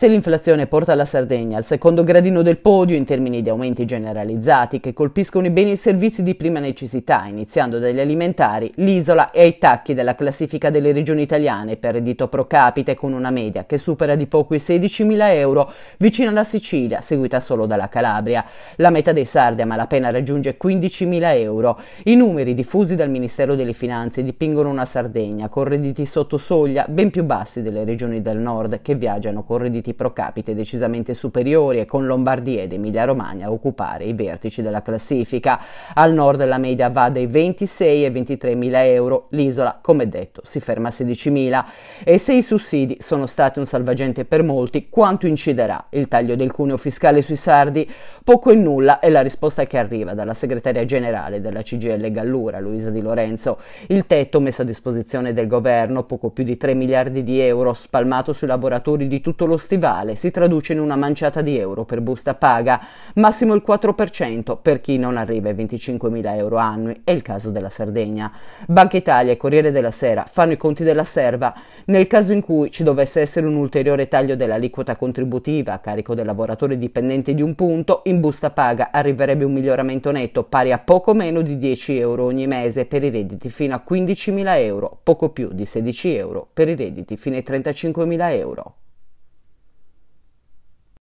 Se l'inflazione porta la Sardegna al secondo gradino del podio in termini di aumenti generalizzati che colpiscono i beni e i servizi di prima necessità, iniziando dagli alimentari, l'isola è ai tacchi della classifica delle regioni italiane per reddito pro capite con una media che supera di poco i 16.000 euro, vicino alla Sicilia, seguita solo dalla Calabria. La metà dei sardi a malapena raggiunge 15.000 euro. I numeri diffusi dal Ministero delle Finanze dipingono una Sardegna con redditi sotto soglia ben più bassi delle regioni del nord che viaggiano con redditi redditi pro capite decisamente superiori e con Lombardia ed Emilia Romagna a occupare i vertici della classifica. Al nord la media va dai 26 ai 23 mila euro, l'isola come detto si ferma a 16 mila e se i sussidi sono stati un salvagente per molti, quanto inciderà il taglio del cuneo fiscale sui sardi? Poco e nulla è la risposta che arriva dalla segretaria generale della CGL Gallura, Luisa Di Lorenzo. Il tetto messo a disposizione del governo, poco più di 3 miliardi di euro, spalmato sui lavoratori di tutto lo stile rivale si traduce in una manciata di euro per busta paga, massimo il 4% per chi non arriva ai 25.000 euro annui, è il caso della Sardegna. Banca Italia e Corriere della Sera fanno i conti della serva. Nel caso in cui ci dovesse essere un ulteriore taglio dell'aliquota contributiva a carico del lavoratore dipendente di un punto, in busta paga arriverebbe un miglioramento netto pari a poco meno di 10 euro ogni mese per i redditi fino a 15.000 euro, poco più di 16 euro per i redditi fino ai 35.000 euro.